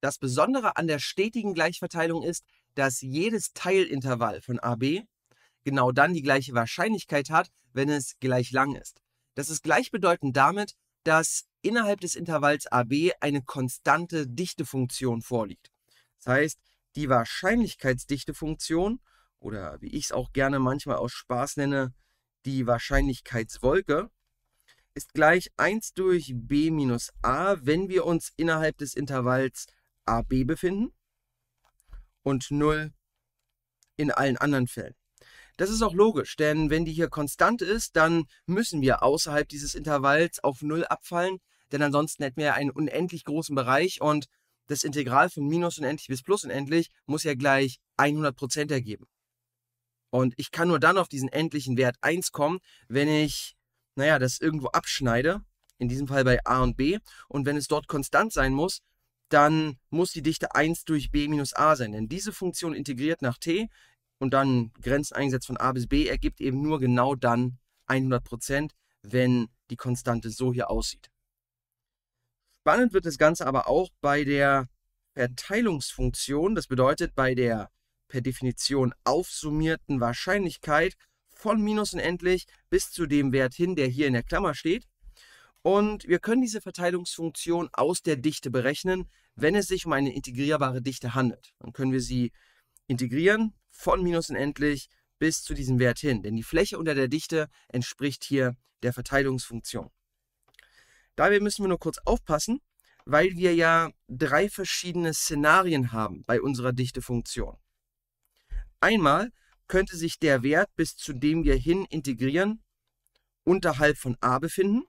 Das Besondere an der stetigen Gleichverteilung ist, dass jedes Teilintervall von AB genau dann die gleiche Wahrscheinlichkeit hat, wenn es gleich lang ist. Das ist gleichbedeutend damit, dass innerhalb des Intervalls AB eine konstante Dichtefunktion vorliegt. Das heißt, die Wahrscheinlichkeitsdichtefunktion oder wie ich es auch gerne manchmal aus Spaß nenne, die Wahrscheinlichkeitswolke ist gleich 1 durch b minus a, wenn wir uns innerhalb des Intervalls AB befinden und 0 in allen anderen Fällen. Das ist auch logisch, denn wenn die hier konstant ist, dann müssen wir außerhalb dieses Intervalls auf 0 abfallen, denn ansonsten hätten wir einen unendlich großen Bereich und das Integral von minus unendlich bis plus unendlich muss ja gleich 100% ergeben. Und ich kann nur dann auf diesen endlichen Wert 1 kommen, wenn ich, naja, das irgendwo abschneide, in diesem Fall bei a und b, und wenn es dort konstant sein muss, dann muss die Dichte 1 durch b minus a sein. Denn diese Funktion integriert nach t und dann Grenzen eingesetzt von a bis b ergibt eben nur genau dann 100%, wenn die Konstante so hier aussieht. Spannend wird das Ganze aber auch bei der Verteilungsfunktion. Das bedeutet bei der per Definition aufsummierten Wahrscheinlichkeit von minus unendlich bis zu dem Wert hin, der hier in der Klammer steht. Und wir können diese Verteilungsfunktion aus der Dichte berechnen, wenn es sich um eine integrierbare Dichte handelt. Dann können wir sie integrieren von minus unendlich bis zu diesem Wert hin, denn die Fläche unter der Dichte entspricht hier der Verteilungsfunktion. Dabei müssen wir nur kurz aufpassen, weil wir ja drei verschiedene Szenarien haben bei unserer Dichtefunktion. Einmal könnte sich der Wert, bis zu dem wir hin integrieren, unterhalb von a befinden.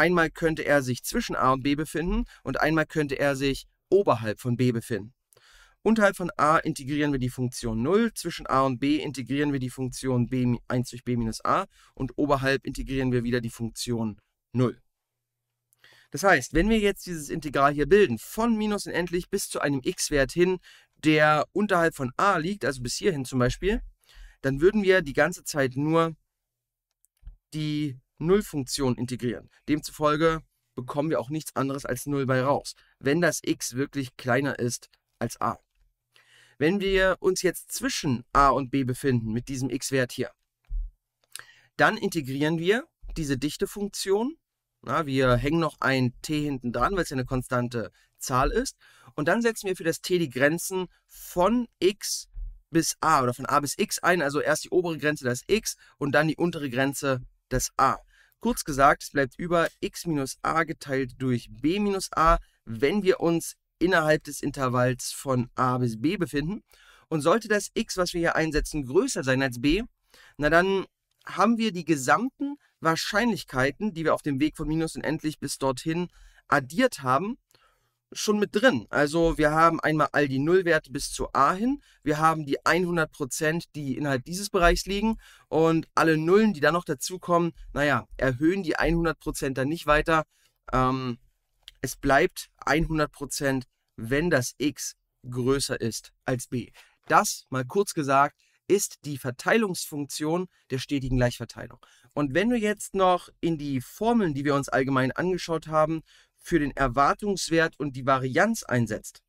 Einmal könnte er sich zwischen A und B befinden und einmal könnte er sich oberhalb von B befinden. Unterhalb von a integrieren wir die Funktion 0, zwischen a und b integrieren wir die Funktion b, 1 durch b minus a und oberhalb integrieren wir wieder die Funktion 0. Das heißt, wenn wir jetzt dieses Integral hier bilden, von minus unendlich bis zu einem x-Wert hin, der unterhalb von a liegt, also bis hierhin zum Beispiel, dann würden wir die ganze Zeit nur die Nullfunktion integrieren. Demzufolge bekommen wir auch nichts anderes als 0 bei raus, wenn das x wirklich kleiner ist als a. Wenn wir uns jetzt zwischen a und b befinden mit diesem x-Wert hier, dann integrieren wir diese Dichtefunktion. Na, wir hängen noch ein t hinten dran, weil es ja eine konstante Zahl ist. Und dann setzen wir für das t die Grenzen von x bis a oder von a bis x ein. Also erst die obere Grenze, das x, und dann die untere Grenze, das a. Kurz gesagt, es bleibt über x minus a geteilt durch b minus a, wenn wir uns innerhalb des Intervalls von a bis b befinden. Und sollte das x, was wir hier einsetzen, größer sein als b, na dann haben wir die gesamten Wahrscheinlichkeiten, die wir auf dem Weg von minus unendlich bis dorthin addiert haben schon mit drin. Also wir haben einmal all die Nullwerte bis zu A hin. Wir haben die 100%, die innerhalb dieses Bereichs liegen. Und alle Nullen, die da noch dazukommen, naja, erhöhen die 100% dann nicht weiter. Ähm, es bleibt 100%, wenn das x größer ist als b. Das, mal kurz gesagt, ist die Verteilungsfunktion der stetigen Gleichverteilung. Und wenn du jetzt noch in die Formeln, die wir uns allgemein angeschaut haben, für den Erwartungswert und die Varianz einsetzt,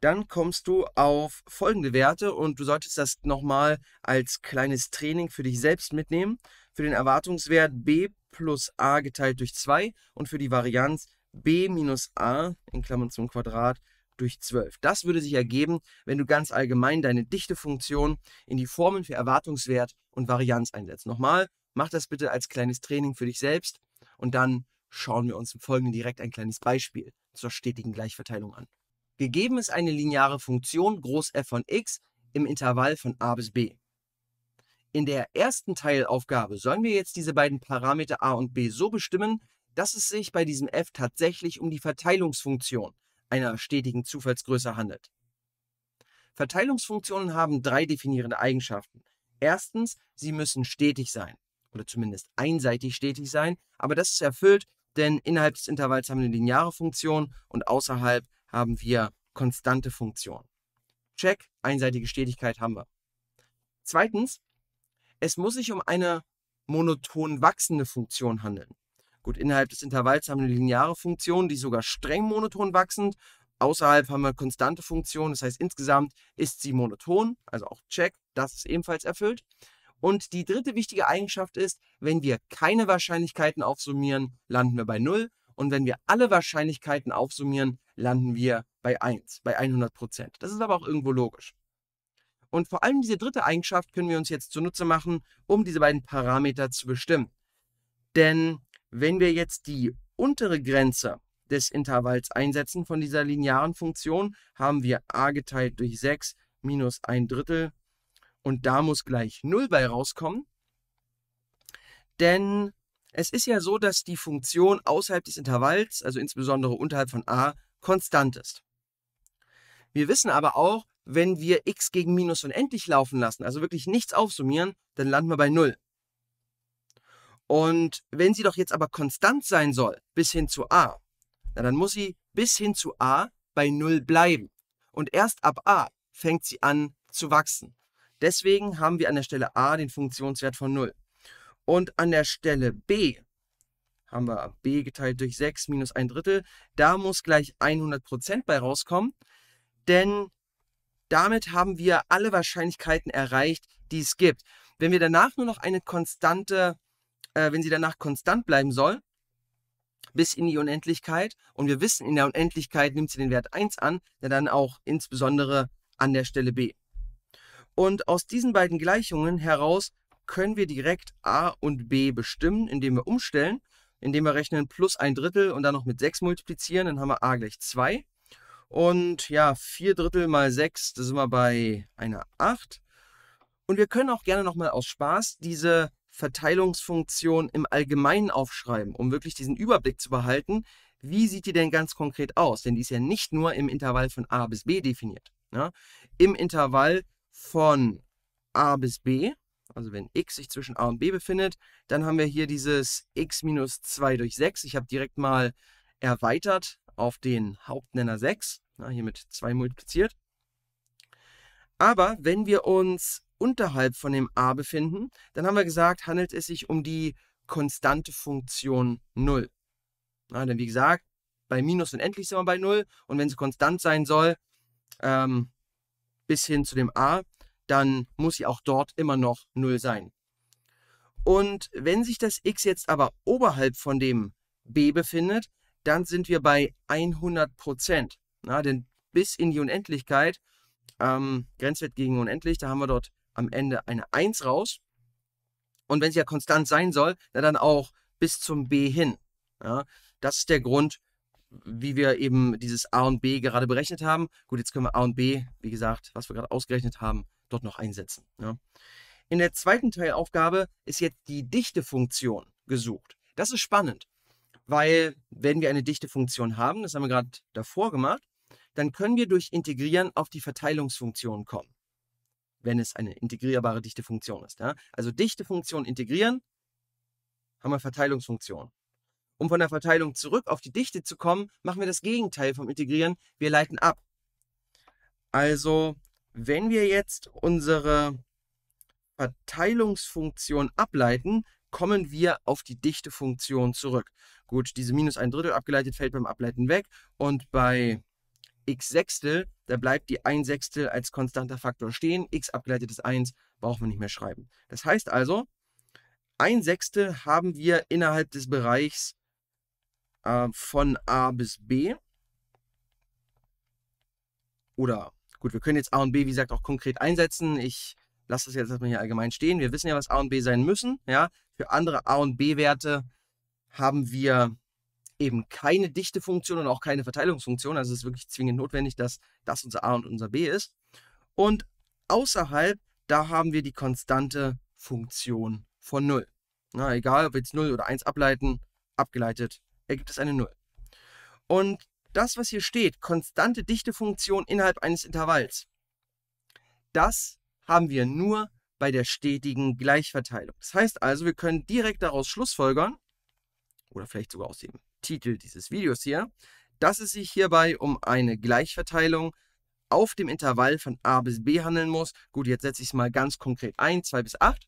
dann kommst du auf folgende Werte und du solltest das nochmal als kleines Training für dich selbst mitnehmen. Für den Erwartungswert b plus a geteilt durch 2 und für die Varianz b minus a in Klammern zum Quadrat durch 12. Das würde sich ergeben, wenn du ganz allgemein deine Dichtefunktion in die Formeln für Erwartungswert und Varianz einsetzt. Nochmal, mach das bitte als kleines Training für dich selbst und dann schauen wir uns im Folgenden direkt ein kleines Beispiel zur stetigen Gleichverteilung an. Gegeben ist eine lineare Funktion F von x im Intervall von a bis b. In der ersten Teilaufgabe sollen wir jetzt diese beiden Parameter a und b so bestimmen, dass es sich bei diesem f tatsächlich um die Verteilungsfunktion einer stetigen Zufallsgröße handelt. Verteilungsfunktionen haben drei definierende Eigenschaften. Erstens, sie müssen stetig sein oder zumindest einseitig stetig sein, aber das ist erfüllt, denn innerhalb des Intervalls haben wir eine lineare Funktion und außerhalb haben wir konstante Funktion. Check, einseitige Stetigkeit haben wir. Zweitens, es muss sich um eine monoton wachsende Funktion handeln. Gut, innerhalb des Intervalls haben wir eine lineare Funktion, die ist sogar streng monoton wachsend. Außerhalb haben wir eine konstante Funktion, das heißt insgesamt ist sie monoton, also auch Check, das ist ebenfalls erfüllt. Und die dritte wichtige Eigenschaft ist, wenn wir keine Wahrscheinlichkeiten aufsummieren, landen wir bei 0. Und wenn wir alle Wahrscheinlichkeiten aufsummieren, landen wir bei 1, bei 100 Prozent. Das ist aber auch irgendwo logisch. Und vor allem diese dritte Eigenschaft können wir uns jetzt zunutze machen, um diese beiden Parameter zu bestimmen. Denn wenn wir jetzt die untere Grenze des Intervalls einsetzen von dieser linearen Funktion, haben wir a geteilt durch 6 minus ein Drittel und da muss gleich 0 bei rauskommen. Denn es ist ja so, dass die Funktion außerhalb des Intervalls, also insbesondere unterhalb von a, konstant ist. Wir wissen aber auch, wenn wir x gegen minus unendlich laufen lassen, also wirklich nichts aufsummieren, dann landen wir bei 0. Und wenn sie doch jetzt aber konstant sein soll, bis hin zu a, na dann muss sie bis hin zu a bei 0 bleiben. Und erst ab a fängt sie an zu wachsen. Deswegen haben wir an der Stelle a den Funktionswert von 0. Und an der Stelle b haben wir b geteilt durch 6 minus ein Drittel. Da muss gleich 100% bei rauskommen, denn damit haben wir alle Wahrscheinlichkeiten erreicht, die es gibt. Wenn wir danach nur noch eine konstante, äh, wenn sie danach konstant bleiben soll, bis in die Unendlichkeit, und wir wissen, in der Unendlichkeit nimmt sie den Wert 1 an, ja dann auch insbesondere an der Stelle b. Und aus diesen beiden Gleichungen heraus können wir direkt a und b bestimmen, indem wir umstellen, indem wir rechnen plus ein Drittel und dann noch mit 6 multiplizieren, dann haben wir a gleich 2. Und ja, 4 Drittel mal 6, da sind wir bei einer 8. Und wir können auch gerne nochmal aus Spaß diese Verteilungsfunktion im Allgemeinen aufschreiben, um wirklich diesen Überblick zu behalten. Wie sieht die denn ganz konkret aus? Denn die ist ja nicht nur im Intervall von a bis b definiert. Ja? Ne? Im Intervall von a bis b, also wenn x sich zwischen a und b befindet, dann haben wir hier dieses x minus 2 durch 6. Ich habe direkt mal erweitert auf den Hauptnenner 6, na, hier mit 2 multipliziert. Aber wenn wir uns unterhalb von dem a befinden, dann haben wir gesagt, handelt es sich um die konstante Funktion 0. Na, denn wie gesagt, bei minus unendlich sind wir bei 0 und wenn sie konstant sein soll, ähm, bis hin zu dem A, dann muss sie auch dort immer noch 0 sein. Und wenn sich das x jetzt aber oberhalb von dem b befindet, dann sind wir bei 100 Prozent. Denn bis in die Unendlichkeit, ähm, Grenzwert gegen unendlich, da haben wir dort am Ende eine 1 raus. Und wenn sie ja konstant sein soll, na dann auch bis zum b hin. Ja, das ist der Grund wie wir eben dieses A und B gerade berechnet haben. Gut, jetzt können wir A und B, wie gesagt, was wir gerade ausgerechnet haben, dort noch einsetzen. Ja. Ne? In der zweiten Teilaufgabe ist jetzt die Dichtefunktion gesucht. Das ist spannend, weil wenn wir eine Dichtefunktion haben, das haben wir gerade davor gemacht, dann können wir durch Integrieren auf die Verteilungsfunktion kommen, wenn es eine integrierbare Dichtefunktion ist. Ja. Also Dichtefunktion integrieren, haben wir Verteilungsfunktion. Um von der Verteilung zurück auf die Dichte zu kommen, machen wir das Gegenteil vom Integrieren. Wir leiten ab. Also, wenn wir jetzt unsere Verteilungsfunktion ableiten, kommen wir auf die Dichtefunktion zurück. Gut, diese minus ein Drittel abgeleitet fällt beim Ableiten weg und bei x Sechstel, da bleibt die ein Sechstel als konstanter Faktor stehen. x abgeleitet ist 1, brauchen wir nicht mehr schreiben. Das heißt also, ein Sechstel haben wir innerhalb des Bereichs äh, von A bis B. Oder gut, wir können jetzt A und B, wie gesagt, auch konkret einsetzen. Ich lasse das jetzt erstmal hier allgemein stehen. Wir wissen ja, was A und B sein müssen. Ja? Für andere A und B-Werte haben wir eben keine dichte Funktion und auch keine Verteilungsfunktion. Also es ist wirklich zwingend notwendig, dass das unser A und unser B ist. Und außerhalb, da haben wir die konstante Funktion von 0. Na, egal, ob wir jetzt 0 oder 1 ableiten, abgeleitet ergibt es eine 0. Und das, was hier steht, konstante Dichtefunktion innerhalb eines Intervalls, das haben wir nur bei der stetigen Gleichverteilung. Das heißt also, wir können direkt daraus schlussfolgern, oder vielleicht sogar aus dem Titel dieses Videos hier, dass es sich hierbei um eine Gleichverteilung auf dem Intervall von a bis b handeln muss. Gut, jetzt setze ich es mal ganz konkret ein, 2 bis 8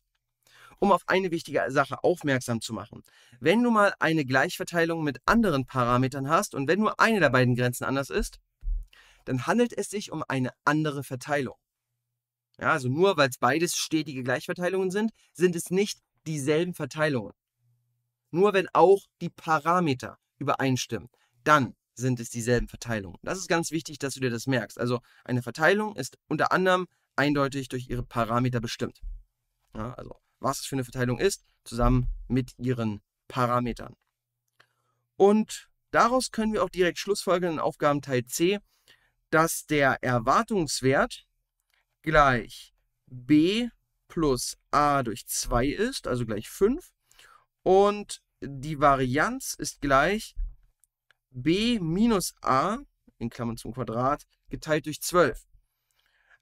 um auf eine wichtige Sache aufmerksam zu machen. Wenn du mal eine Gleichverteilung mit anderen Parametern hast und wenn nur eine der beiden Grenzen anders ist, dann handelt es sich um eine andere Verteilung. Ja, also nur weil es beides stetige Gleichverteilungen sind, sind es nicht dieselben Verteilungen. Nur wenn auch die Parameter übereinstimmen, dann sind es dieselben Verteilungen. Das ist ganz wichtig, dass du dir das merkst. Also eine Verteilung ist unter anderem eindeutig durch ihre Parameter bestimmt. Ja, also was es für eine Verteilung ist, zusammen mit ihren Parametern. Und daraus können wir auch direkt schlussfolgern in Aufgabenteil C, dass der Erwartungswert gleich b plus a durch 2 ist, also gleich 5. Und die Varianz ist gleich b minus a in Klammern zum Quadrat geteilt durch 12.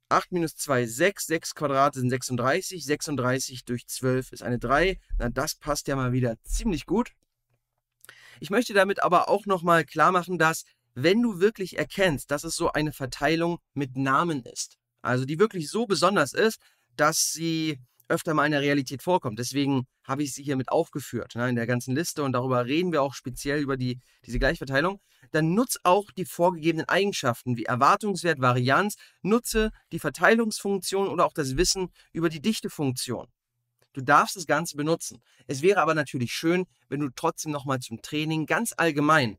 8 minus 2, 6. 6 Quadrate sind 36. 36 durch 12 ist eine 3. Na, das passt ja mal wieder ziemlich gut. Ich möchte damit aber auch nochmal klar machen, dass wenn du wirklich erkennst, dass es so eine Verteilung mit Namen ist, also die wirklich so besonders ist, dass sie öfter mal in der Realität vorkommt. Deswegen habe ich sie hiermit aufgeführt ne, in der ganzen Liste und darüber reden wir auch speziell über die, diese Gleichverteilung. Dann nutze auch die vorgegebenen Eigenschaften wie Erwartungswert, Varianz, nutze die Verteilungsfunktion oder auch das Wissen über die Dichtefunktion. Du darfst das Ganze benutzen. Es wäre aber natürlich schön, wenn du trotzdem nochmal zum Training ganz allgemein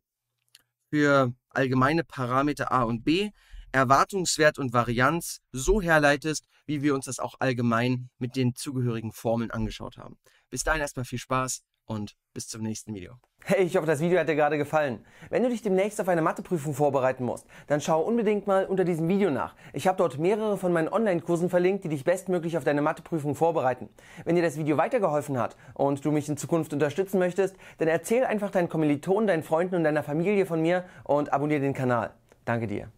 für allgemeine Parameter A und B Erwartungswert und Varianz so herleitest, wie wir uns das auch allgemein mit den zugehörigen Formeln angeschaut haben. Bis dahin erstmal viel Spaß und bis zum nächsten Video. Hey, ich hoffe, das Video hat dir gerade gefallen. Wenn du dich demnächst auf eine Matheprüfung vorbereiten musst, dann schau unbedingt mal unter diesem Video nach. Ich habe dort mehrere von meinen Online-Kursen verlinkt, die dich bestmöglich auf deine Matheprüfung vorbereiten. Wenn dir das Video weitergeholfen hat und du mich in Zukunft unterstützen möchtest, dann erzähl einfach deinen Kommilitonen, deinen Freunden und deiner Familie von mir und abonniere den Kanal. Danke dir.